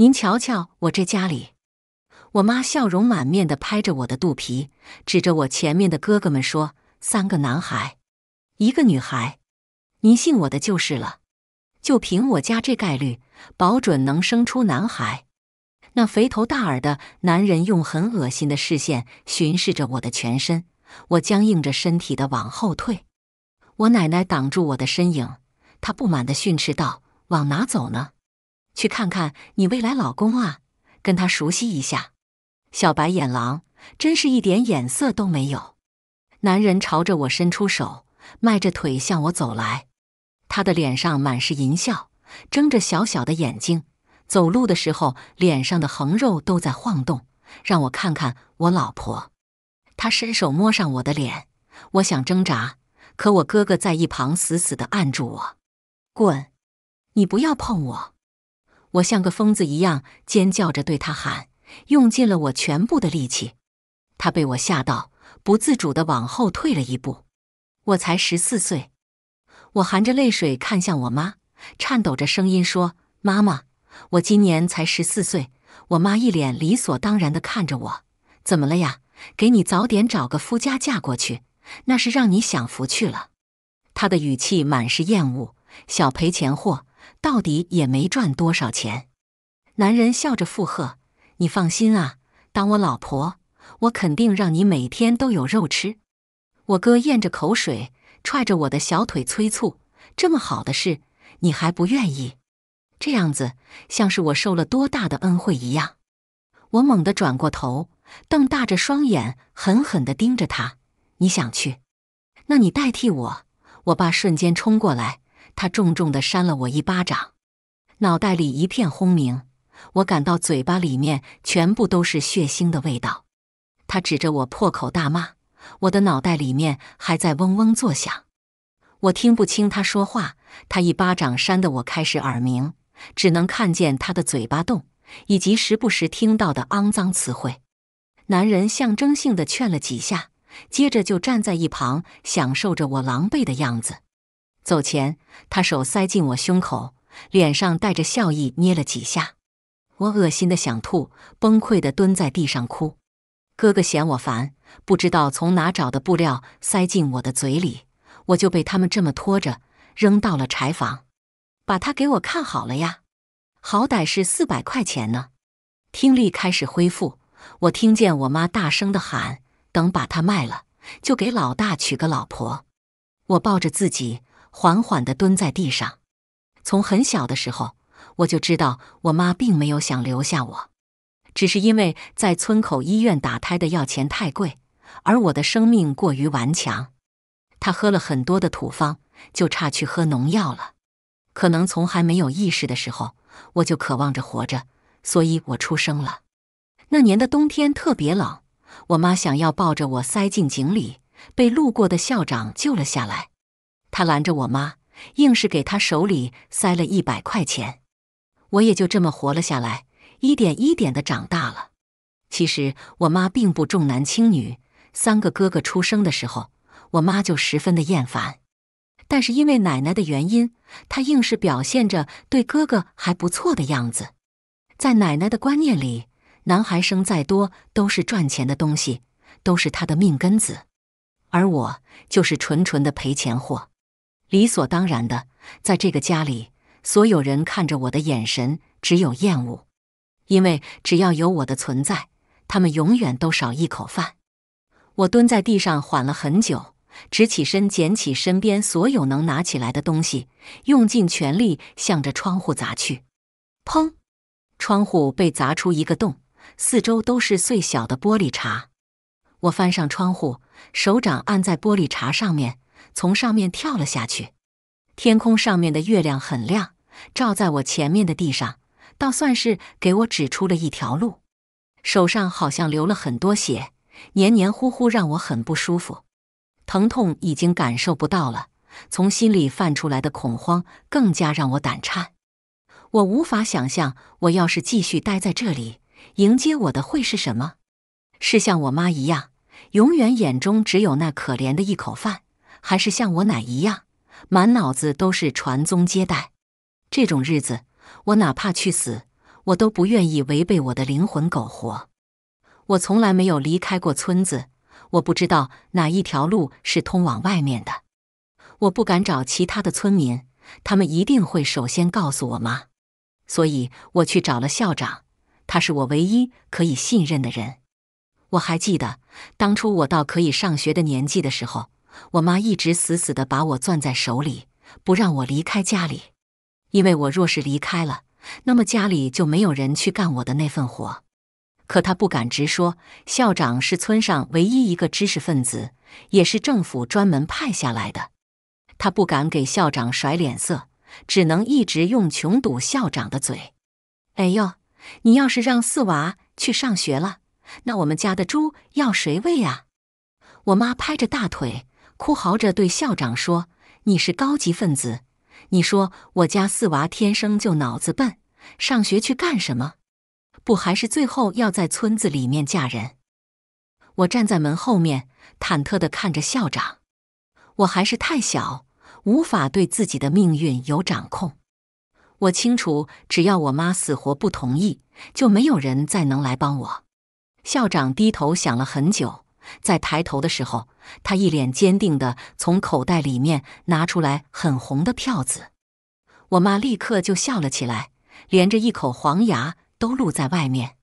您瞧瞧我这家里，我妈笑容满面的拍着我的肚皮，指着我前面的哥哥们说：“三个男孩，一个女孩，您信我的就是了。就凭我家这概率，保准能生出男孩。”那肥头大耳的男人用很恶心的视线巡视着我的全身，我僵硬着身体的往后退。我奶奶挡住我的身影，她不满的训斥道：“往哪走呢？”去看看你未来老公啊，跟他熟悉一下。小白眼狼，真是一点眼色都没有。男人朝着我伸出手，迈着腿向我走来，他的脸上满是淫笑，睁着小小的眼睛，走路的时候脸上的横肉都在晃动。让我看看我老婆。他伸手摸上我的脸，我想挣扎，可我哥哥在一旁死死地按住我。滚！你不要碰我。我像个疯子一样尖叫着对他喊，用尽了我全部的力气。他被我吓到，不自主的往后退了一步。我才十四岁，我含着泪水看向我妈，颤抖着声音说：“妈妈，我今年才十四岁。”我妈一脸理所当然的看着我：“怎么了呀？给你早点找个夫家嫁过去，那是让你享福去了。”她的语气满是厌恶：“小赔钱货。”到底也没赚多少钱。男人笑着附和：“你放心啊，当我老婆，我肯定让你每天都有肉吃。”我哥咽着口水，踹着我的小腿催促：“这么好的事，你还不愿意？这样子像是我受了多大的恩惠一样。”我猛地转过头，瞪大着双眼，狠狠的盯着他：“你想去？那你代替我！”我爸瞬间冲过来。他重重地扇了我一巴掌，脑袋里一片轰鸣，我感到嘴巴里面全部都是血腥的味道。他指着我破口大骂，我的脑袋里面还在嗡嗡作响，我听不清他说话。他一巴掌扇得我开始耳鸣，只能看见他的嘴巴动，以及时不时听到的肮脏词汇。男人象征性地劝了几下，接着就站在一旁享受着我狼狈的样子。走前，他手塞进我胸口，脸上带着笑意，捏了几下。我恶心的想吐，崩溃的蹲在地上哭。哥哥嫌我烦，不知道从哪找的布料塞进我的嘴里，我就被他们这么拖着扔到了柴房。把他给我看好了呀，好歹是四百块钱呢。听力开始恢复，我听见我妈大声的喊：“等把他卖了，就给老大娶个老婆。”我抱着自己。缓缓地蹲在地上。从很小的时候，我就知道我妈并没有想留下我，只是因为在村口医院打胎的药钱太贵，而我的生命过于顽强。她喝了很多的土方，就差去喝农药了。可能从还没有意识的时候，我就渴望着活着，所以我出生了。那年的冬天特别冷，我妈想要抱着我塞进井里，被路过的校长救了下来。他拦着我妈，硬是给他手里塞了一百块钱。我也就这么活了下来，一点一点的长大了。其实我妈并不重男轻女，三个哥哥出生的时候，我妈就十分的厌烦。但是因为奶奶的原因，她硬是表现着对哥哥还不错的样子。在奶奶的观念里，男孩生再多都是赚钱的东西，都是她的命根子，而我就是纯纯的赔钱货。理所当然的，在这个家里，所有人看着我的眼神只有厌恶，因为只要有我的存在，他们永远都少一口饭。我蹲在地上缓了很久，直起身捡起身边所有能拿起来的东西，用尽全力向着窗户砸去。砰！窗户被砸出一个洞，四周都是碎小的玻璃碴。我翻上窗户，手掌按在玻璃碴上面。从上面跳了下去，天空上面的月亮很亮，照在我前面的地上，倒算是给我指出了一条路。手上好像流了很多血，黏黏糊糊，让我很不舒服。疼痛已经感受不到了，从心里泛出来的恐慌更加让我胆颤。我无法想象，我要是继续待在这里，迎接我的会是什么？是像我妈一样，永远眼中只有那可怜的一口饭。还是像我奶一样，满脑子都是传宗接代。这种日子，我哪怕去死，我都不愿意违背我的灵魂苟活。我从来没有离开过村子，我不知道哪一条路是通往外面的。我不敢找其他的村民，他们一定会首先告诉我妈。所以我去找了校长，他是我唯一可以信任的人。我还记得当初我到可以上学的年纪的时候。我妈一直死死地把我攥在手里，不让我离开家里，因为我若是离开了，那么家里就没有人去干我的那份活。可她不敢直说，校长是村上唯一一个知识分子，也是政府专门派下来的，她不敢给校长甩脸色，只能一直用穷堵校长的嘴。哎呦，你要是让四娃去上学了，那我们家的猪要谁喂啊？我妈拍着大腿。哭嚎着对校长说：“你是高级分子，你说我家四娃天生就脑子笨，上学去干什么？不还是最后要在村子里面嫁人？”我站在门后面，忐忑的看着校长。我还是太小，无法对自己的命运有掌控。我清楚，只要我妈死活不同意，就没有人再能来帮我。校长低头想了很久。在抬头的时候，他一脸坚定地从口袋里面拿出来很红的票子。我妈立刻就笑了起来，连着一口黄牙都露在外面。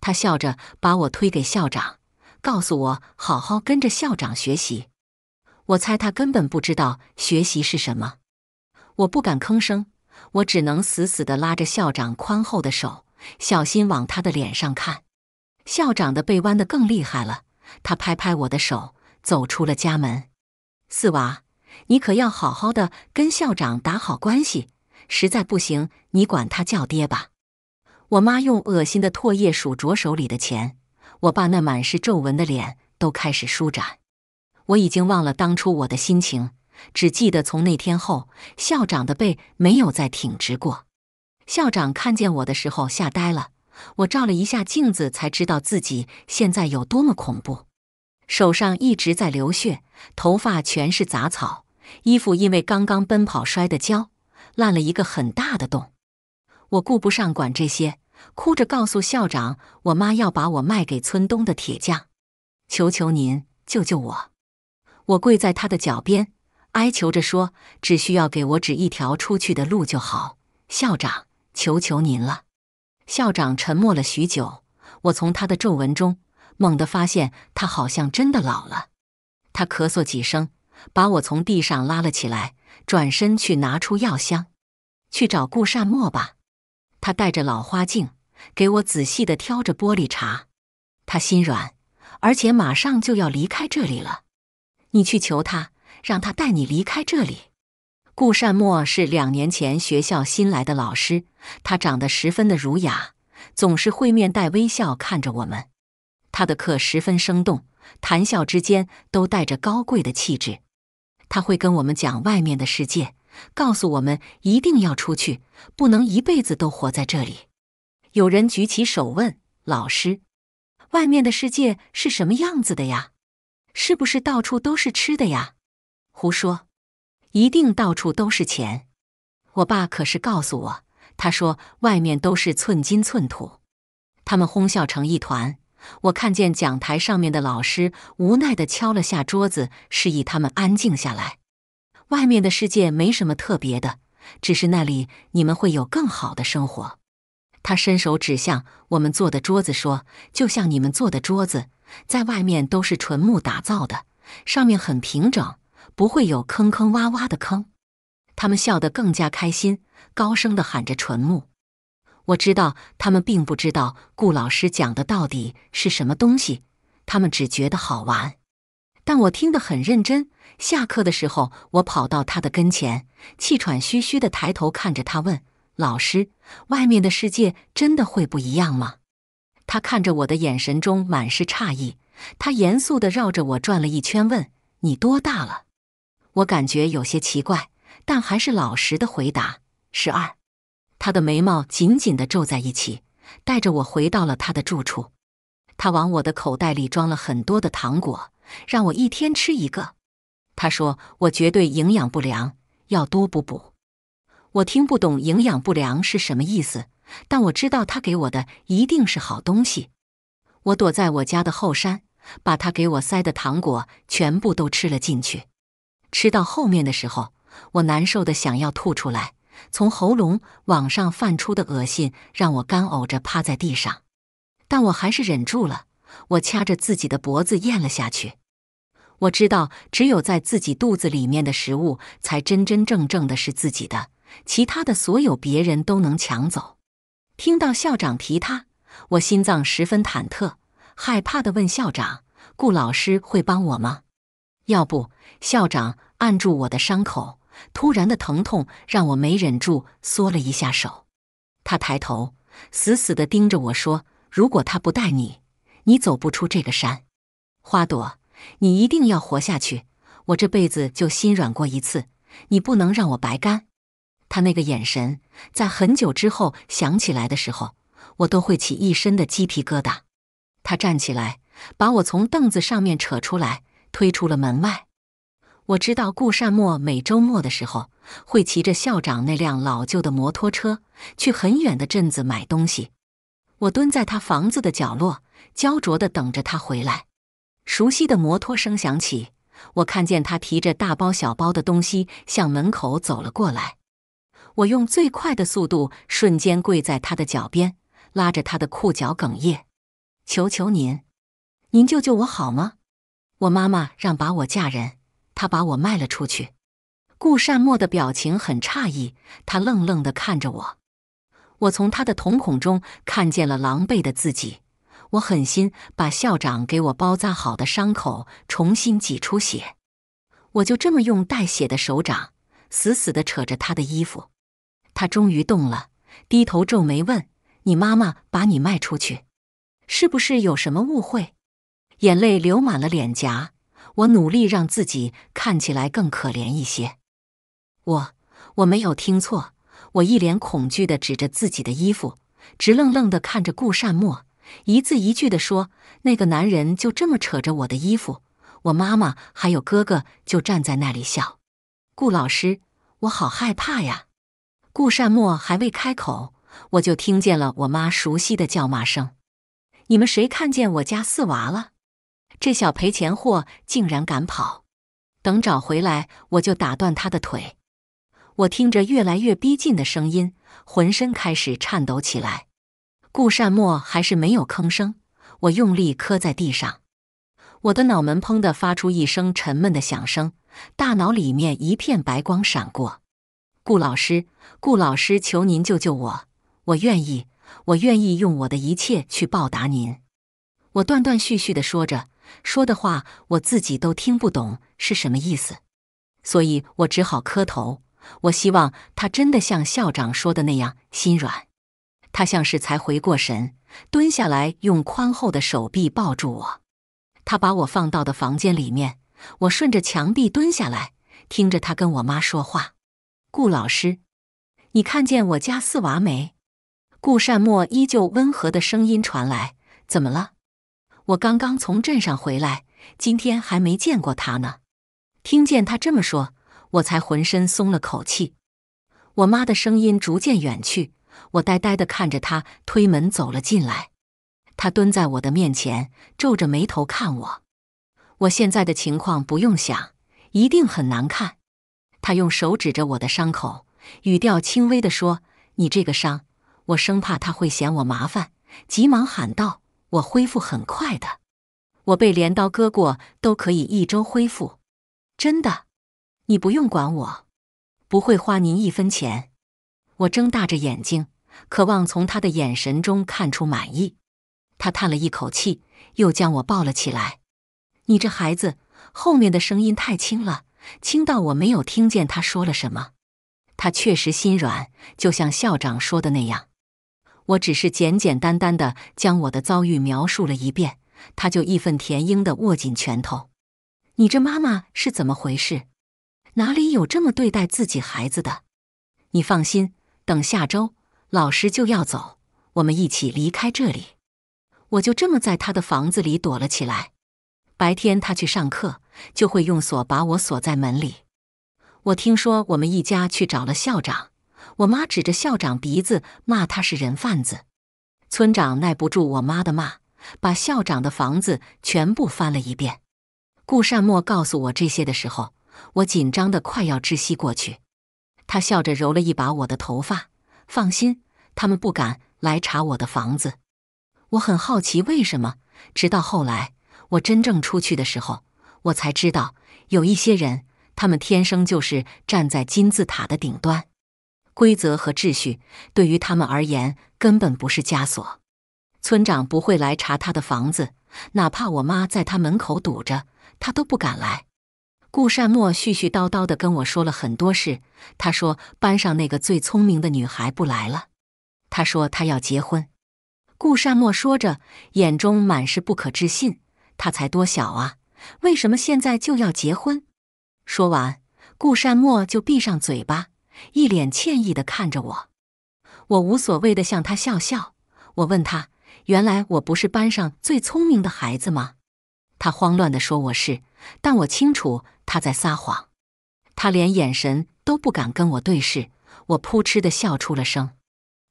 她笑着把我推给校长，告诉我好好跟着校长学习。我猜她根本不知道学习是什么。我不敢吭声，我只能死死地拉着校长宽厚的手，小心往他的脸上看。校长的背弯得更厉害了。他拍拍我的手，走出了家门。四娃，你可要好好的跟校长打好关系，实在不行，你管他叫爹吧。我妈用恶心的唾液数着手里的钱，我爸那满是皱纹的脸都开始舒展。我已经忘了当初我的心情，只记得从那天后，校长的背没有再挺直过。校长看见我的时候，吓呆了。我照了一下镜子，才知道自己现在有多么恐怖。手上一直在流血，头发全是杂草，衣服因为刚刚奔跑摔的跤，烂了一个很大的洞。我顾不上管这些，哭着告诉校长：“我妈要把我卖给村东的铁匠，求求您救救我！”我跪在他的脚边，哀求着说：“只需要给我指一条出去的路就好，校长，求求您了。”校长沉默了许久，我从他的皱纹中猛地发现，他好像真的老了。他咳嗽几声，把我从地上拉了起来，转身去拿出药箱，去找顾善墨吧。他戴着老花镜，给我仔细的挑着玻璃碴。他心软，而且马上就要离开这里了。你去求他，让他带你离开这里。顾善墨是两年前学校新来的老师，他长得十分的儒雅，总是会面带微笑看着我们。他的课十分生动，谈笑之间都带着高贵的气质。他会跟我们讲外面的世界，告诉我们一定要出去，不能一辈子都活在这里。有人举起手问老师：“外面的世界是什么样子的呀？是不是到处都是吃的呀？”“胡说。”一定到处都是钱，我爸可是告诉我，他说外面都是寸金寸土。他们哄笑成一团，我看见讲台上面的老师无奈的敲了下桌子，示意他们安静下来。外面的世界没什么特别的，只是那里你们会有更好的生活。他伸手指向我们坐的桌子，说：“就像你们坐的桌子，在外面都是纯木打造的，上面很平整。”不会有坑坑洼洼的坑，他们笑得更加开心，高声地喊着“纯木”。我知道他们并不知道顾老师讲的到底是什么东西，他们只觉得好玩。但我听得很认真。下课的时候，我跑到他的跟前，气喘吁吁地抬头看着他问：“老师，外面的世界真的会不一样吗？”他看着我的眼神中满是诧异。他严肃地绕着我转了一圈，问：“你多大了？”我感觉有些奇怪，但还是老实的回答：“十二。”他的眉毛紧紧地皱在一起，带着我回到了他的住处。他往我的口袋里装了很多的糖果，让我一天吃一个。他说：“我绝对营养不良，要多补补。”我听不懂“营养不良”是什么意思，但我知道他给我的一定是好东西。我躲在我家的后山，把他给我塞的糖果全部都吃了进去。吃到后面的时候，我难受的想要吐出来，从喉咙往上泛出的恶心让我干呕着趴在地上，但我还是忍住了，我掐着自己的脖子咽了下去。我知道，只有在自己肚子里面的食物才真真正正的是自己的，其他的所有别人都能抢走。听到校长提他，我心脏十分忐忑，害怕的问校长：“顾老师会帮我吗？”要不，校长按住我的伤口，突然的疼痛让我没忍住缩了一下手。他抬头，死死地盯着我说：“如果他不带你，你走不出这个山。花朵，你一定要活下去。我这辈子就心软过一次，你不能让我白干。”他那个眼神，在很久之后想起来的时候，我都会起一身的鸡皮疙瘩。他站起来，把我从凳子上面扯出来。推出了门外。我知道顾善墨每周末的时候会骑着校长那辆老旧的摩托车去很远的镇子买东西。我蹲在他房子的角落，焦灼的等着他回来。熟悉的摩托声响起，我看见他提着大包小包的东西向门口走了过来。我用最快的速度瞬间跪在他的脚边，拉着他的裤脚哽咽：“求求您，您救救我好吗？”我妈妈让把我嫁人，她把我卖了出去。顾善墨的表情很诧异，他愣愣地看着我。我从他的瞳孔中看见了狼狈的自己。我狠心把校长给我包扎好的伤口重新挤出血。我就这么用带血的手掌，死死地扯着他的衣服。他终于动了，低头皱眉问：“你妈妈把你卖出去，是不是有什么误会？”眼泪流满了脸颊，我努力让自己看起来更可怜一些。我我没有听错，我一脸恐惧的指着自己的衣服，直愣愣的看着顾善墨，一字一句的说：“那个男人就这么扯着我的衣服，我妈妈还有哥哥就站在那里笑。”顾老师，我好害怕呀！顾善墨还未开口，我就听见了我妈熟悉的叫骂声：“你们谁看见我家四娃了？”这小赔钱货竟然敢跑！等找回来，我就打断他的腿！我听着越来越逼近的声音，浑身开始颤抖起来。顾善莫还是没有吭声。我用力磕在地上，我的脑门砰的发出一声沉闷的响声，大脑里面一片白光闪过。顾老师，顾老师，求您救救我！我愿意，我愿意用我的一切去报答您！我断断续续的说着。说的话我自己都听不懂是什么意思，所以我只好磕头。我希望他真的像校长说的那样心软。他像是才回过神，蹲下来用宽厚的手臂抱住我。他把我放到的房间里面，我顺着墙壁蹲下来，听着他跟我妈说话：“顾老师，你看见我家四娃没？”顾善墨依旧温和的声音传来：“怎么了？”我刚刚从镇上回来，今天还没见过他呢。听见他这么说，我才浑身松了口气。我妈的声音逐渐远去，我呆呆地看着他推门走了进来。他蹲在我的面前，皱着眉头看我。我现在的情况不用想，一定很难看。他用手指着我的伤口，语调轻微地说：“你这个伤。”我生怕他会嫌我麻烦，急忙喊道。我恢复很快的，我被镰刀割过都可以一周恢复，真的。你不用管我，不会花您一分钱。我睁大着眼睛，渴望从他的眼神中看出满意。他叹了一口气，又将我抱了起来。你这孩子，后面的声音太轻了，轻到我没有听见他说了什么。他确实心软，就像校长说的那样。我只是简简单单的将我的遭遇描述了一遍，他就义愤填膺的握紧拳头。你这妈妈是怎么回事？哪里有这么对待自己孩子的？你放心，等下周老师就要走，我们一起离开这里。我就这么在他的房子里躲了起来。白天他去上课，就会用锁把我锁在门里。我听说我们一家去找了校长。我妈指着校长鼻子骂他是人贩子，村长耐不住我妈的骂，把校长的房子全部翻了一遍。顾善墨告诉我这些的时候，我紧张的快要窒息过去。他笑着揉了一把我的头发，放心，他们不敢来查我的房子。我很好奇为什么，直到后来我真正出去的时候，我才知道，有一些人，他们天生就是站在金字塔的顶端。规则和秩序对于他们而言根本不是枷锁。村长不会来查他的房子，哪怕我妈在他门口堵着，他都不敢来。顾善莫絮絮叨叨的跟我说了很多事。他说班上那个最聪明的女孩不来了。他说他要结婚。顾善莫说着，眼中满是不可置信。他才多小啊？为什么现在就要结婚？说完，顾善莫就闭上嘴巴。一脸歉意的看着我，我无所谓的向他笑笑。我问他：“原来我不是班上最聪明的孩子吗？”他慌乱的说：“我是。”但我清楚他在撒谎。他连眼神都不敢跟我对视。我扑哧的笑出了声。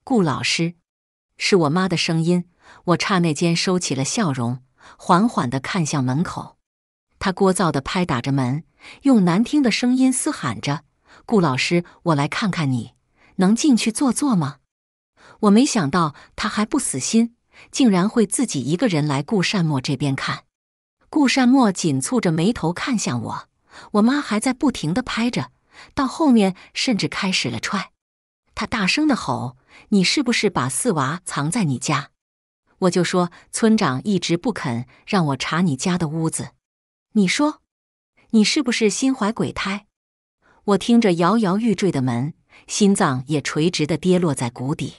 顾老师，是我妈的声音。我刹那间收起了笑容，缓缓的看向门口。他聒噪的拍打着门，用难听的声音嘶喊着。顾老师，我来看看你，能进去坐坐吗？我没想到他还不死心，竟然会自己一个人来顾善墨这边看。顾善墨紧蹙着眉头看向我，我妈还在不停的拍着，到后面甚至开始了踹。他大声的吼：“你是不是把四娃藏在你家？”我就说：“村长一直不肯让我查你家的屋子。”你说：“你是不是心怀鬼胎？”我听着摇摇欲坠的门，心脏也垂直的跌落在谷底。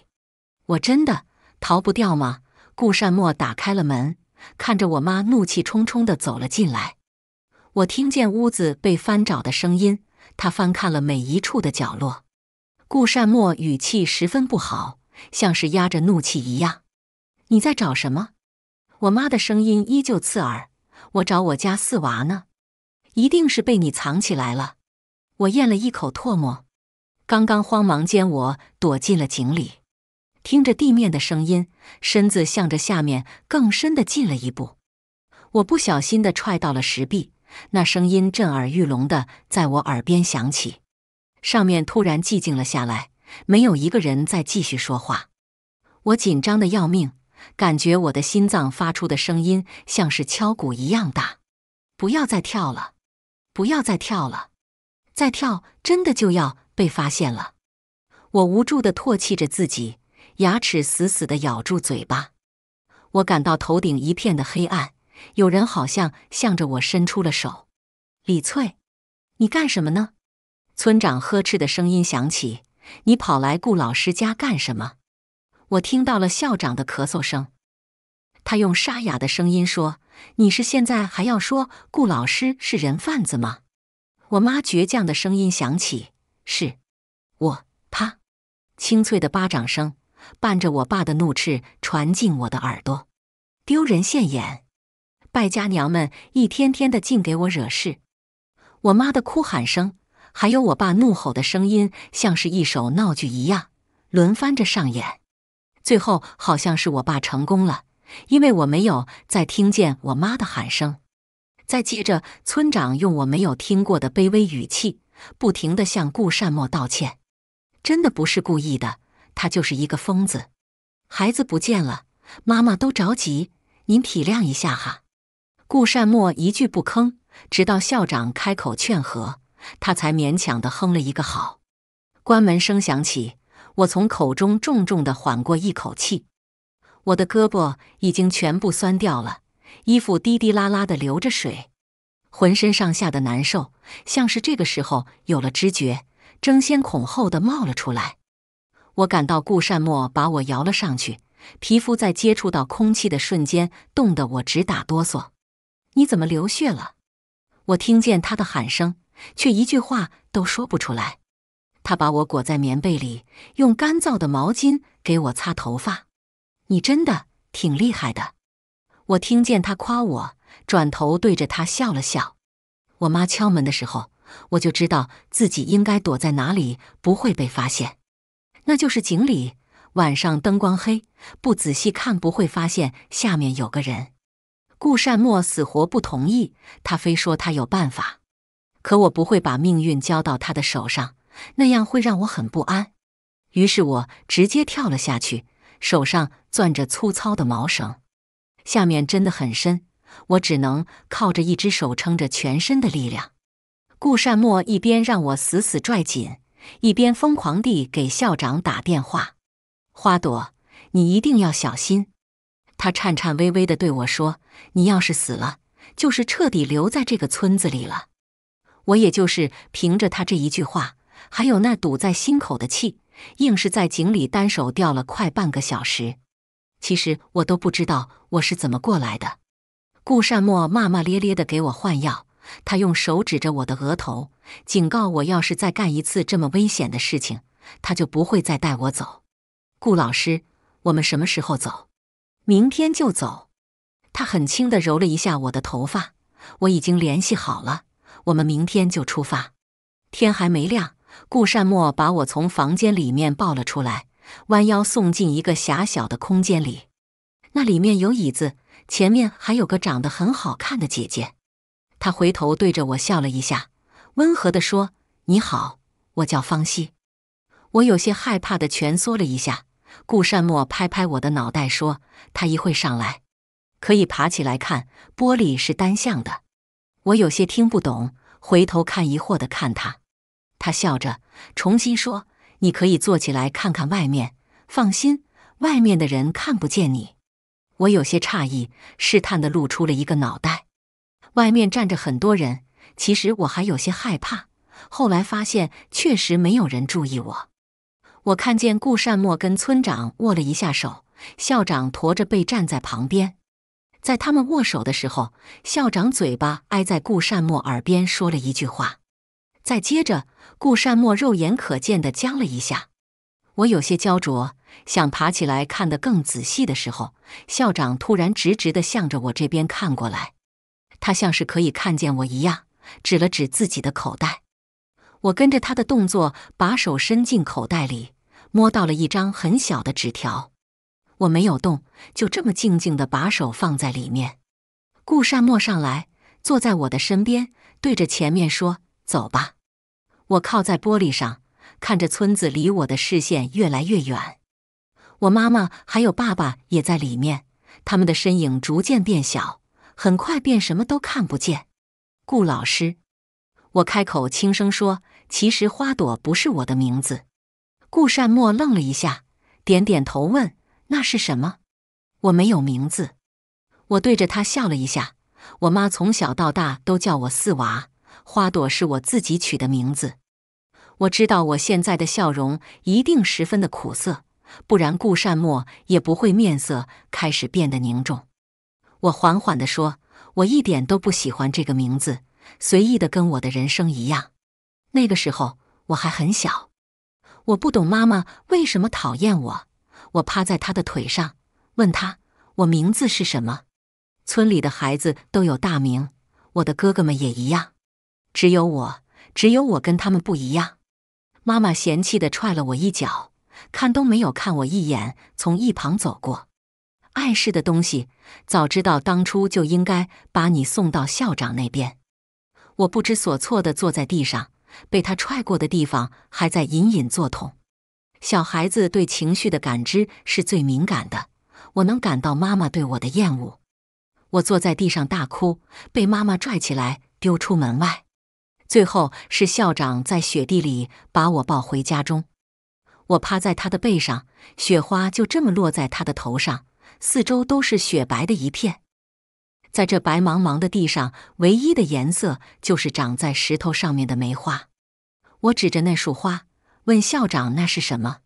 我真的逃不掉吗？顾善墨打开了门，看着我妈怒气冲冲的走了进来。我听见屋子被翻找的声音，他翻看了每一处的角落。顾善墨语气十分不好，像是压着怒气一样。你在找什么？我妈的声音依旧刺耳。我找我家四娃呢，一定是被你藏起来了。我咽了一口唾沫，刚刚慌忙间我躲进了井里，听着地面的声音，身子向着下面更深的进了一步。我不小心的踹到了石壁，那声音震耳欲聋的在我耳边响起。上面突然寂静了下来，没有一个人再继续说话。我紧张的要命，感觉我的心脏发出的声音像是敲鼓一样大。不要再跳了，不要再跳了！再跳，真的就要被发现了！我无助的唾弃着自己，牙齿死死的咬住嘴巴。我感到头顶一片的黑暗，有人好像向着我伸出了手。李翠，你干什么呢？村长呵斥的声音响起：“你跑来顾老师家干什么？”我听到了校长的咳嗽声，他用沙哑的声音说：“你是现在还要说顾老师是人贩子吗？”我妈倔强的声音响起：“是，我啪，清脆的巴掌声伴着我爸的怒斥传进我的耳朵。丢人现眼，败家娘们一天天的净给我惹事。”我妈的哭喊声，还有我爸怒吼的声音，像是一首闹剧一样轮番着上演。最后好像是我爸成功了，因为我没有再听见我妈的喊声。再接着，村长用我没有听过的卑微语气，不停的向顾善莫道歉：“真的不是故意的，他就是一个疯子，孩子不见了，妈妈都着急，您体谅一下哈。”顾善莫一句不吭，直到校长开口劝和，他才勉强的哼了一个“好”。关门声响起，我从口中重重的缓过一口气，我的胳膊已经全部酸掉了。衣服滴滴啦啦的流着水，浑身上下的难受，像是这个时候有了知觉，争先恐后的冒了出来。我感到顾善墨把我摇了上去，皮肤在接触到空气的瞬间冻得我直打哆嗦。你怎么流血了？我听见他的喊声，却一句话都说不出来。他把我裹在棉被里，用干燥的毛巾给我擦头发。你真的挺厉害的。我听见他夸我，转头对着他笑了笑。我妈敲门的时候，我就知道自己应该躲在哪里，不会被发现。那就是井里，晚上灯光黑，不仔细看不会发现下面有个人。顾善墨死活不同意，他非说他有办法。可我不会把命运交到他的手上，那样会让我很不安。于是我直接跳了下去，手上攥着粗糙的毛绳。下面真的很深，我只能靠着一只手撑着，全身的力量。顾善墨一边让我死死拽紧，一边疯狂地给校长打电话：“花朵，你一定要小心。”他颤颤巍巍地对我说：“你要是死了，就是彻底留在这个村子里了。”我也就是凭着他这一句话，还有那堵在心口的气，硬是在井里单手吊了快半个小时。其实我都不知道我是怎么过来的。顾善墨骂骂咧咧地给我换药，他用手指着我的额头，警告我要是再干一次这么危险的事情，他就不会再带我走。顾老师，我们什么时候走？明天就走。他很轻地揉了一下我的头发。我已经联系好了，我们明天就出发。天还没亮，顾善墨把我从房间里面抱了出来。弯腰送进一个狭小的空间里，那里面有椅子，前面还有个长得很好看的姐姐。她回头对着我笑了一下，温和地说：“你好，我叫方西。”我有些害怕地蜷缩了一下。顾善墨拍拍我的脑袋说：“他一会上来，可以爬起来看。玻璃是单向的。”我有些听不懂，回头看，疑惑地看他。他笑着重新说。你可以坐起来看看外面。放心，外面的人看不见你。我有些诧异，试探的露出了一个脑袋。外面站着很多人，其实我还有些害怕。后来发现确实没有人注意我。我看见顾善墨跟村长握了一下手，校长驼着背站在旁边。在他们握手的时候，校长嘴巴挨在顾善墨耳边说了一句话。再接着，顾善墨肉眼可见的僵了一下。我有些焦灼，想爬起来看得更仔细的时候，校长突然直直的向着我这边看过来。他像是可以看见我一样，指了指自己的口袋。我跟着他的动作，把手伸进口袋里，摸到了一张很小的纸条。我没有动，就这么静静的把手放在里面。顾善墨上来，坐在我的身边，对着前面说：“走吧。”我靠在玻璃上，看着村子离我的视线越来越远。我妈妈还有爸爸也在里面，他们的身影逐渐变小，很快便什么都看不见。顾老师，我开口轻声说：“其实花朵不是我的名字。”顾善莫愣了一下，点点头问：“那是什么？”我没有名字。我对着他笑了一下。我妈从小到大都叫我四娃。花朵是我自己取的名字，我知道我现在的笑容一定十分的苦涩，不然顾善墨也不会面色开始变得凝重。我缓缓地说：“我一点都不喜欢这个名字，随意的跟我的人生一样。那个时候我还很小，我不懂妈妈为什么讨厌我。我趴在她的腿上，问她：我名字是什么？村里的孩子都有大名，我的哥哥们也一样。”只有我，只有我跟他们不一样。妈妈嫌弃地踹了我一脚，看都没有看我一眼，从一旁走过。碍事的东西，早知道当初就应该把你送到校长那边。我不知所措地坐在地上，被他踹过的地方还在隐隐作痛。小孩子对情绪的感知是最敏感的，我能感到妈妈对我的厌恶。我坐在地上大哭，被妈妈拽起来丢出门外。最后是校长在雪地里把我抱回家中，我趴在他的背上，雪花就这么落在他的头上，四周都是雪白的一片，在这白茫茫的地上，唯一的颜色就是长在石头上面的梅花。我指着那束花问校长：“那是什么？”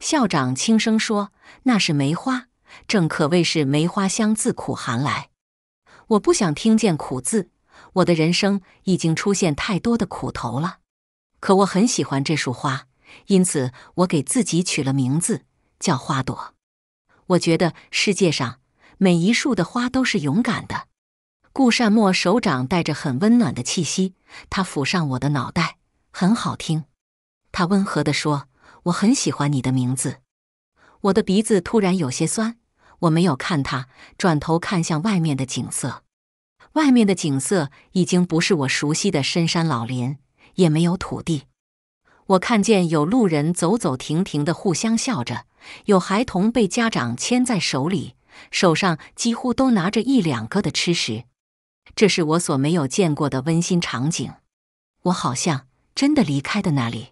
校长轻声说：“那是梅花，正可谓是梅花香自苦寒来。”我不想听见“苦”字。我的人生已经出现太多的苦头了，可我很喜欢这束花，因此我给自己取了名字，叫花朵。我觉得世界上每一束的花都是勇敢的。顾善墨手掌带着很温暖的气息，他抚上我的脑袋，很好听。他温和地说：“我很喜欢你的名字。”我的鼻子突然有些酸，我没有看他，转头看向外面的景色。外面的景色已经不是我熟悉的深山老林，也没有土地。我看见有路人走走停停的互相笑着，有孩童被家长牵在手里，手上几乎都拿着一两个的吃食。这是我所没有见过的温馨场景。我好像真的离开的那里。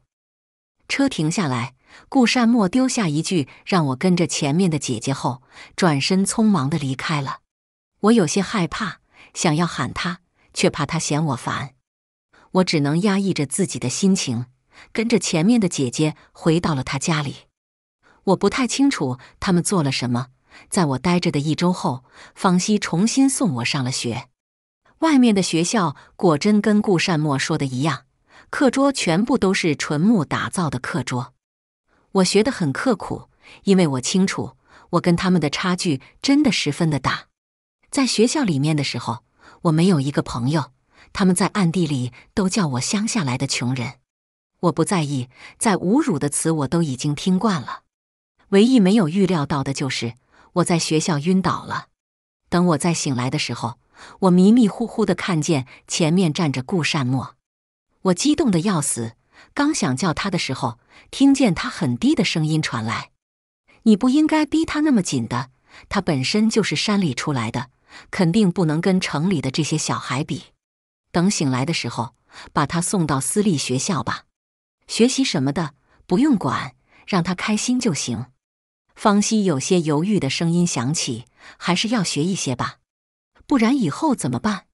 车停下来，顾善莫丢下一句让我跟着前面的姐姐后，转身匆忙的离开了。我有些害怕。想要喊他，却怕他嫌我烦，我只能压抑着自己的心情，跟着前面的姐姐回到了他家里。我不太清楚他们做了什么。在我待着的一周后，方西重新送我上了学。外面的学校果真跟顾善墨说的一样，课桌全部都是纯木打造的课桌。我学得很刻苦，因为我清楚我跟他们的差距真的十分的大。在学校里面的时候，我没有一个朋友，他们在暗地里都叫我乡下来的穷人。我不在意，在侮辱的词我都已经听惯了。唯一没有预料到的就是我在学校晕倒了。等我再醒来的时候，我迷迷糊糊的看见前面站着顾善墨，我激动的要死，刚想叫他的时候，听见他很低的声音传来：“你不应该逼他那么紧的，他本身就是山里出来的。”肯定不能跟城里的这些小孩比。等醒来的时候，把他送到私立学校吧。学习什么的不用管，让他开心就行。方西有些犹豫的声音响起：“还是要学一些吧，不然以后怎么办？”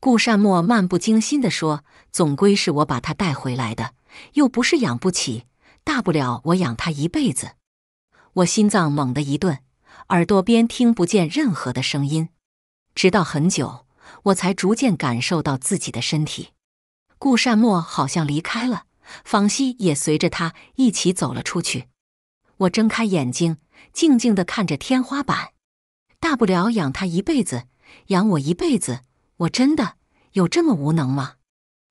顾善墨漫不经心地说：“总归是我把他带回来的，又不是养不起，大不了我养他一辈子。”我心脏猛地一顿，耳朵边听不见任何的声音。直到很久，我才逐渐感受到自己的身体。顾善墨好像离开了，方西也随着他一起走了出去。我睁开眼睛，静静的看着天花板。大不了养他一辈子，养我一辈子。我真的有这么无能吗？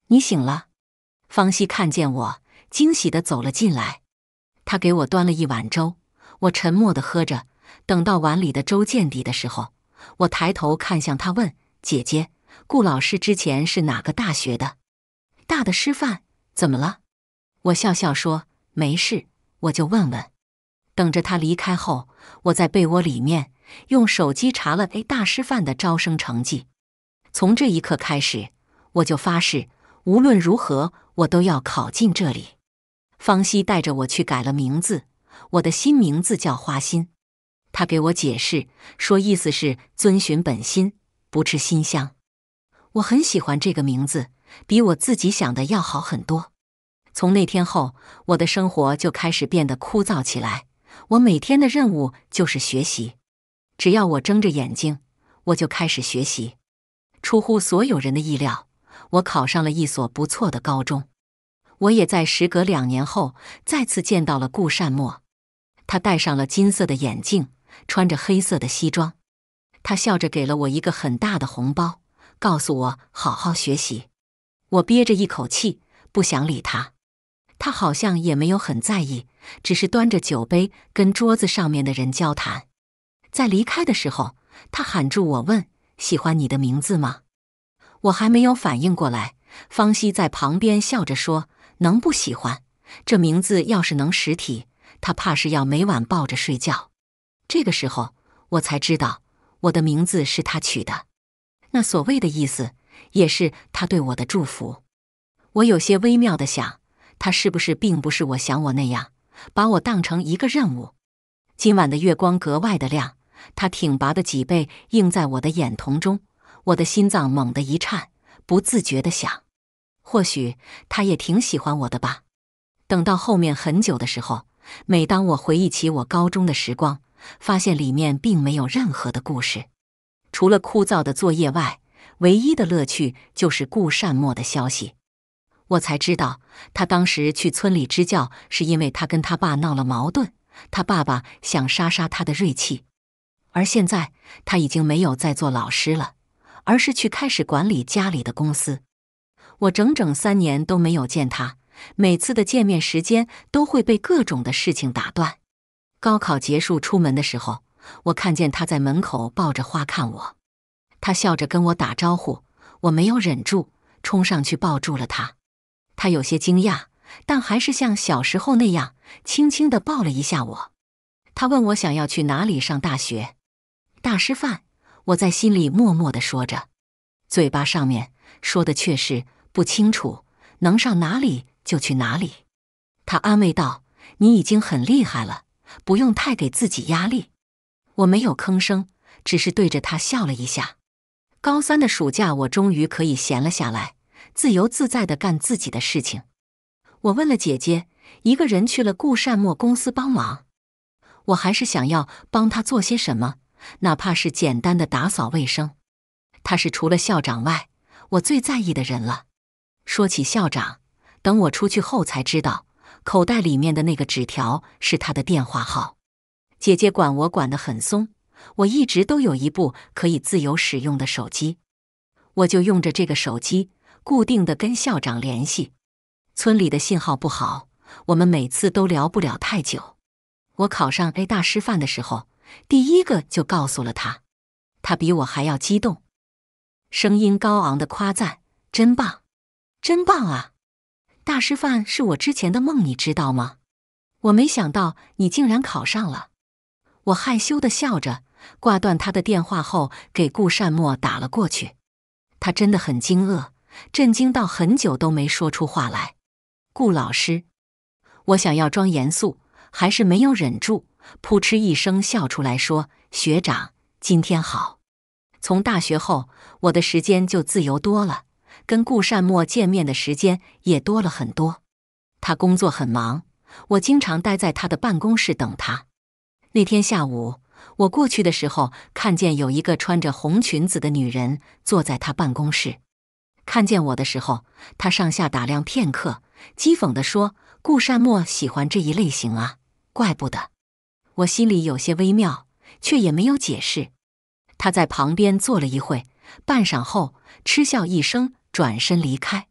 你醒了，方西看见我，惊喜的走了进来。他给我端了一碗粥，我沉默的喝着。等到碗里的粥见底的时候。我抬头看向他，问：“姐姐，顾老师之前是哪个大学的？大的师范？怎么了？”我笑笑说：“没事，我就问问。”等着他离开后，我在被窝里面用手机查了 A 大师范的招生成绩。从这一刻开始，我就发誓，无论如何，我都要考进这里。方西带着我去改了名字，我的新名字叫花心。他给我解释说：“意思是遵循本心，不吃心香。”我很喜欢这个名字，比我自己想的要好很多。从那天后，我的生活就开始变得枯燥起来。我每天的任务就是学习，只要我睁着眼睛，我就开始学习。出乎所有人的意料，我考上了一所不错的高中。我也在时隔两年后再次见到了顾善墨，他戴上了金色的眼镜。穿着黑色的西装，他笑着给了我一个很大的红包，告诉我好好学习。我憋着一口气，不想理他。他好像也没有很在意，只是端着酒杯跟桌子上面的人交谈。在离开的时候，他喊住我问：“喜欢你的名字吗？”我还没有反应过来，方西在旁边笑着说：“能不喜欢？这名字要是能实体，他怕是要每晚抱着睡觉。”这个时候，我才知道我的名字是他取的，那所谓的意思也是他对我的祝福。我有些微妙的想，他是不是并不是我想我那样，把我当成一个任务。今晚的月光格外的亮，他挺拔的脊背映在我的眼瞳中，我的心脏猛地一颤，不自觉的想，或许他也挺喜欢我的吧。等到后面很久的时候，每当我回忆起我高中的时光。发现里面并没有任何的故事，除了枯燥的作业外，唯一的乐趣就是顾善莫的消息。我才知道，他当时去村里支教，是因为他跟他爸闹了矛盾，他爸爸想杀杀他的锐气。而现在，他已经没有再做老师了，而是去开始管理家里的公司。我整整三年都没有见他，每次的见面时间都会被各种的事情打断。高考结束，出门的时候，我看见他在门口抱着花看我，他笑着跟我打招呼，我没有忍住，冲上去抱住了他。他有些惊讶，但还是像小时候那样轻轻的抱了一下我。他问我想要去哪里上大学，大师范。我在心里默默的说着，嘴巴上面说的却是不清楚，能上哪里就去哪里。他安慰道：“你已经很厉害了。”不用太给自己压力，我没有吭声，只是对着他笑了一下。高三的暑假，我终于可以闲了下来，自由自在地干自己的事情。我问了姐姐，一个人去了顾善墨公司帮忙。我还是想要帮他做些什么，哪怕是简单的打扫卫生。他是除了校长外，我最在意的人了。说起校长，等我出去后才知道。口袋里面的那个纸条是他的电话号。姐姐管我管得很松，我一直都有一部可以自由使用的手机，我就用着这个手机固定的跟校长联系。村里的信号不好，我们每次都聊不了太久。我考上 A 大师范的时候，第一个就告诉了他，他比我还要激动，声音高昂的夸赞：“真棒，真棒啊！”大师范是我之前的梦，你知道吗？我没想到你竟然考上了。我害羞的笑着，挂断他的电话后，给顾善墨打了过去。他真的很惊愕，震惊到很久都没说出话来。顾老师，我想要装严肃，还是没有忍住，扑哧一声笑出来说：“学长，今天好。从大学后，我的时间就自由多了。”跟顾善墨见面的时间也多了很多，他工作很忙，我经常待在他的办公室等他。那天下午，我过去的时候，看见有一个穿着红裙子的女人坐在他办公室。看见我的时候，他上下打量片刻，讥讽地说：“顾善墨喜欢这一类型啊，怪不得。”我心里有些微妙，却也没有解释。他在旁边坐了一会，半晌后嗤笑一声。转身离开，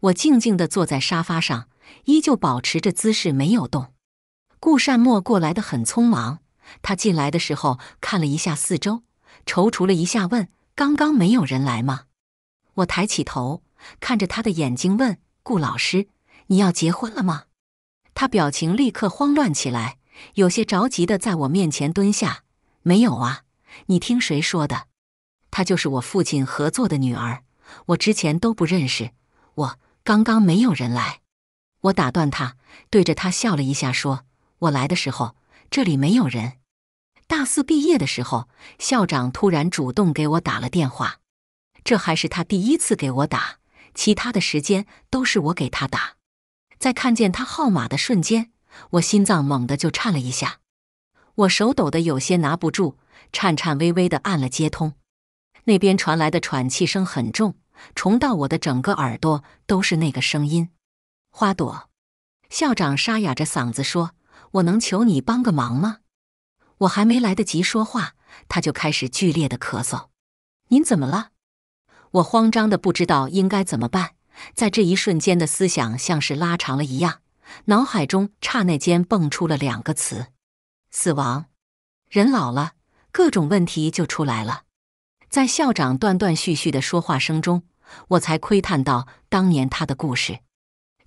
我静静地坐在沙发上，依旧保持着姿势没有动。顾善默过来的很匆忙，他进来的时候看了一下四周，踌躇了一下，问：“刚刚没有人来吗？”我抬起头看着他的眼睛，问：“顾老师，你要结婚了吗？”他表情立刻慌乱起来，有些着急的在我面前蹲下：“没有啊，你听谁说的？她就是我父亲合作的女儿。”我之前都不认识，我刚刚没有人来，我打断他，对着他笑了一下，说：“我来的时候这里没有人。”大四毕业的时候，校长突然主动给我打了电话，这还是他第一次给我打，其他的时间都是我给他打。在看见他号码的瞬间，我心脏猛地就颤了一下，我手抖得有些拿不住，颤颤巍巍地按了接通，那边传来的喘气声很重。重到我的整个耳朵都是那个声音。花朵校长沙哑着嗓子说：“我能求你帮个忙吗？”我还没来得及说话，他就开始剧烈的咳嗽。“您怎么了？”我慌张的不知道应该怎么办，在这一瞬间的思想像是拉长了一样，脑海中刹那间蹦出了两个词：死亡。人老了，各种问题就出来了。在校长断断续续的说话声中，我才窥探到当年他的故事。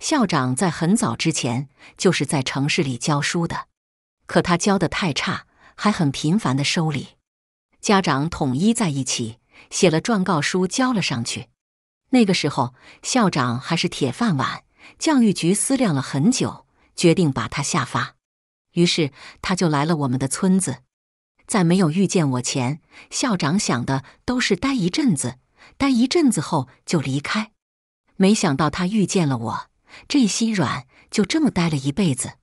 校长在很早之前就是在城市里教书的，可他教的太差，还很频繁的收礼。家长统一在一起写了状告书，交了上去。那个时候，校长还是铁饭碗，教育局思量了很久，决定把他下发。于是，他就来了我们的村子。在没有遇见我前，校长想的都是待一阵子，待一阵子后就离开。没想到他遇见了我，这一心软，就这么待了一辈子。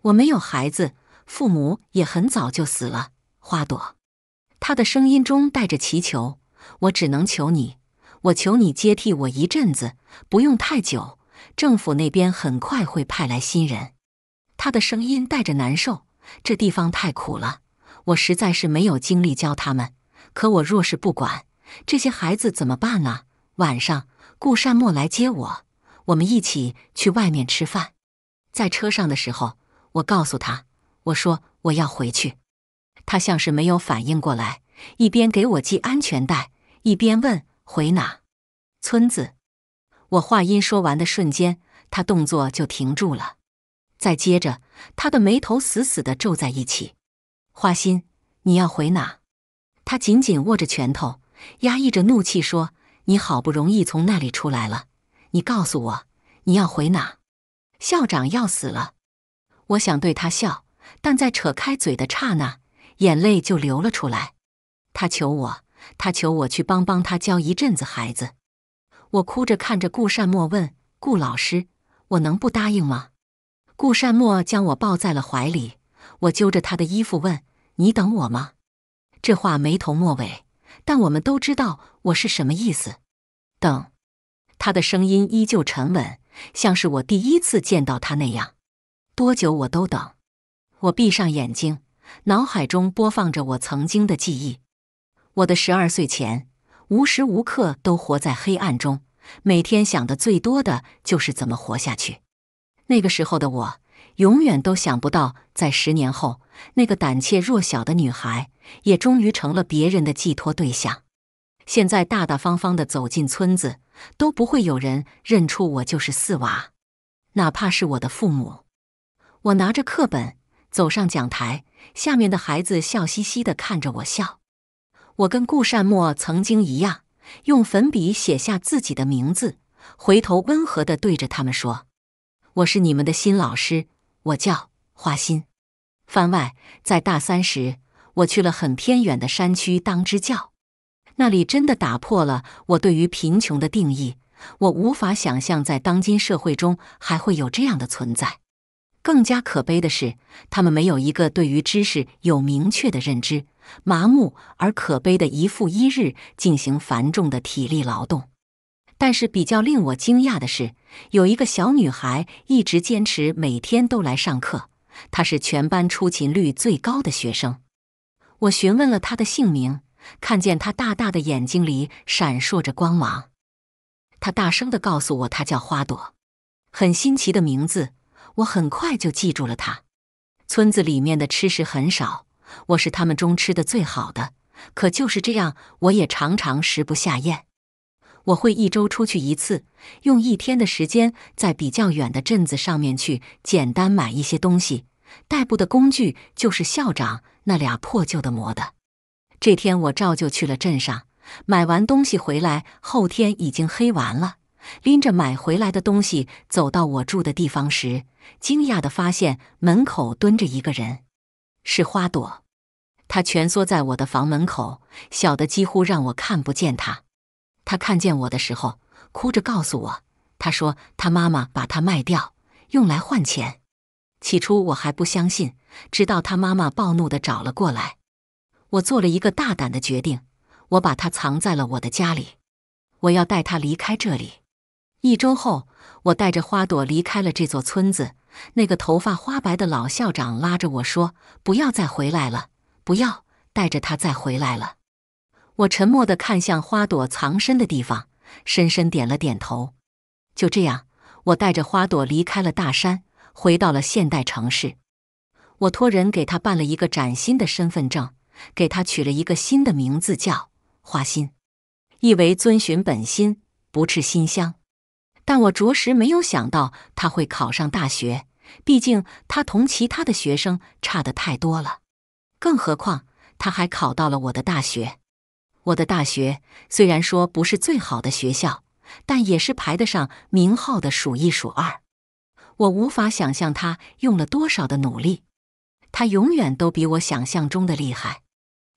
我没有孩子，父母也很早就死了。花朵，他的声音中带着祈求，我只能求你，我求你接替我一阵子，不用太久，政府那边很快会派来新人。他的声音带着难受，这地方太苦了。我实在是没有精力教他们，可我若是不管，这些孩子怎么办啊？晚上顾善莫来接我，我们一起去外面吃饭。在车上的时候，我告诉他，我说我要回去。他像是没有反应过来，一边给我系安全带，一边问回哪村子。我话音说完的瞬间，他动作就停住了，再接着他的眉头死死地皱在一起。花心，你要回哪？他紧紧握着拳头，压抑着怒气说：“你好不容易从那里出来了，你告诉我你要回哪？校长要死了，我想对他笑，但在扯开嘴的刹那，眼泪就流了出来。”他求我，他求我去帮帮他教一阵子孩子。我哭着看着顾善莫问：“顾老师，我能不答应吗？”顾善莫将我抱在了怀里。我揪着他的衣服问：“你等我吗？”这话没头没尾，但我们都知道我是什么意思。等。他的声音依旧沉稳，像是我第一次见到他那样。多久我都等。我闭上眼睛，脑海中播放着我曾经的记忆。我的十二岁前，无时无刻都活在黑暗中，每天想的最多的就是怎么活下去。那个时候的我。永远都想不到，在十年后，那个胆怯弱小的女孩也终于成了别人的寄托对象。现在大大方方的走进村子，都不会有人认出我就是四娃，哪怕是我的父母。我拿着课本走上讲台，下面的孩子笑嘻嘻的看着我笑。我跟顾善墨曾经一样，用粉笔写下自己的名字，回头温和的对着他们说：“我是你们的新老师。”我叫花心，番外，在大三时，我去了很偏远的山区当支教，那里真的打破了我对于贫穷的定义。我无法想象在当今社会中还会有这样的存在。更加可悲的是，他们没有一个对于知识有明确的认知，麻木而可悲的一复一日进行繁重的体力劳动。但是比较令我惊讶的是，有一个小女孩一直坚持每天都来上课，她是全班出勤率最高的学生。我询问了她的姓名，看见她大大的眼睛里闪烁着光芒，她大声的告诉我，她叫花朵，很新奇的名字。我很快就记住了她。村子里面的吃食很少，我是他们中吃的最好的，可就是这样，我也常常食不下咽。我会一周出去一次，用一天的时间在比较远的镇子上面去简单买一些东西。代步的工具就是校长那俩破旧的摩的。这天我照旧去了镇上，买完东西回来后天已经黑完了。拎着买回来的东西走到我住的地方时，惊讶地发现门口蹲着一个人，是花朵。他蜷缩在我的房门口，小的几乎让我看不见他。他看见我的时候，哭着告诉我：“他说他妈妈把他卖掉，用来换钱。”起初我还不相信，直到他妈妈暴怒地找了过来。我做了一个大胆的决定，我把他藏在了我的家里。我要带他离开这里。一周后，我带着花朵离开了这座村子。那个头发花白的老校长拉着我说：“不要再回来了，不要带着他再回来了。”我沉默的看向花朵藏身的地方，深深点了点头。就这样，我带着花朵离开了大山，回到了现代城市。我托人给他办了一个崭新的身份证，给他取了一个新的名字，叫花心，意为遵循本心，不斥心香。但我着实没有想到他会考上大学，毕竟他同其他的学生差的太多了。更何况他还考到了我的大学。我的大学虽然说不是最好的学校，但也是排得上名号的数一数二。我无法想象他用了多少的努力，他永远都比我想象中的厉害。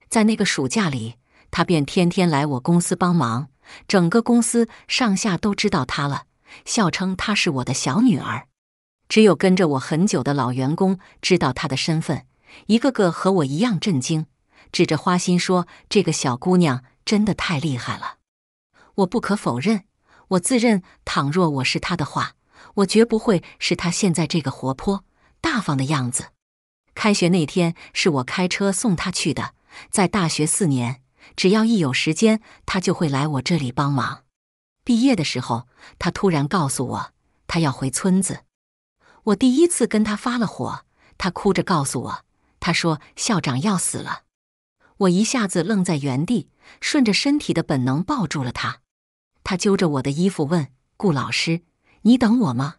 在那个暑假里，他便天天来我公司帮忙，整个公司上下都知道他了，笑称他是我的小女儿。只有跟着我很久的老员工知道他的身份，一个个和我一样震惊。指着花心说：“这个小姑娘真的太厉害了，我不可否认，我自认，倘若我是她的话，我绝不会是她现在这个活泼大方的样子。”开学那天是我开车送她去的，在大学四年，只要一有时间，她就会来我这里帮忙。毕业的时候，她突然告诉我，她要回村子。我第一次跟她发了火，她哭着告诉我，她说校长要死了。我一下子愣在原地，顺着身体的本能抱住了他。他揪着我的衣服问：“顾老师，你等我吗？”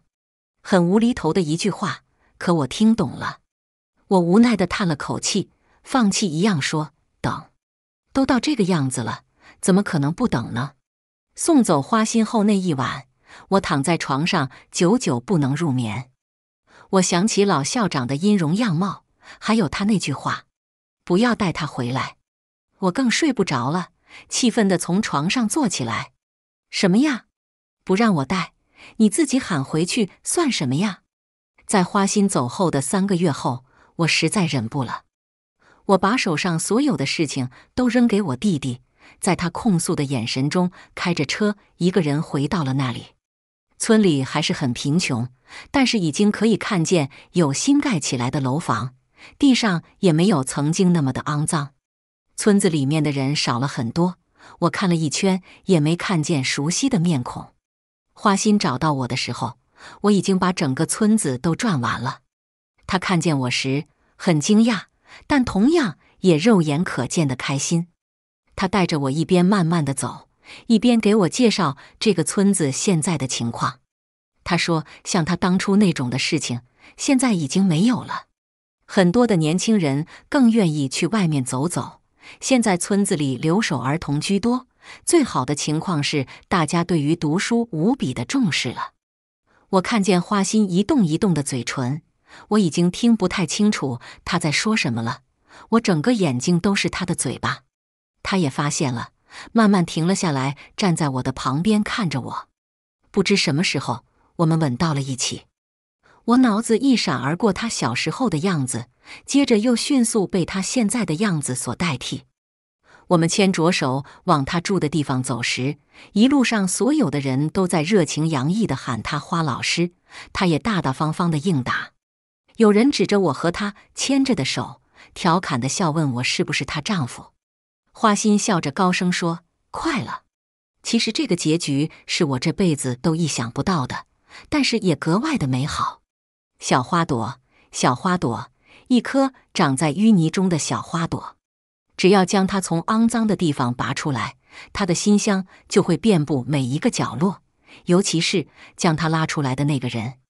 很无厘头的一句话，可我听懂了。我无奈的叹了口气，放弃一样说：“等。”都到这个样子了，怎么可能不等呢？送走花心后那一晚，我躺在床上久久不能入眠。我想起老校长的音容样貌，还有他那句话。不要带他回来，我更睡不着了，气愤的从床上坐起来。什么呀？不让我带，你自己喊回去算什么呀？在花心走后的三个月后，我实在忍不了，我把手上所有的事情都扔给我弟弟，在他控诉的眼神中，开着车一个人回到了那里。村里还是很贫穷，但是已经可以看见有新盖起来的楼房。地上也没有曾经那么的肮脏，村子里面的人少了很多。我看了一圈也没看见熟悉的面孔。花心找到我的时候，我已经把整个村子都转完了。他看见我时很惊讶，但同样也肉眼可见的开心。他带着我一边慢慢的走，一边给我介绍这个村子现在的情况。他说：“像他当初那种的事情，现在已经没有了。”很多的年轻人更愿意去外面走走。现在村子里留守儿童居多，最好的情况是大家对于读书无比的重视了。我看见花心一动一动的嘴唇，我已经听不太清楚他在说什么了。我整个眼睛都是他的嘴巴。他也发现了，慢慢停了下来，站在我的旁边看着我。不知什么时候，我们吻到了一起。我脑子一闪而过，他小时候的样子，接着又迅速被他现在的样子所代替。我们牵着手往他住的地方走时，一路上所有的人都在热情洋溢地喊他“花老师”，他也大大方方地应答。有人指着我和他牵着的手，调侃地笑问我是不是她丈夫。花心笑着高声说：“快了。”其实这个结局是我这辈子都意想不到的，但是也格外的美好。小花朵，小花朵，一颗长在淤泥中的小花朵。只要将它从肮脏的地方拔出来，它的馨香就会遍布每一个角落，尤其是将它拉出来的那个人。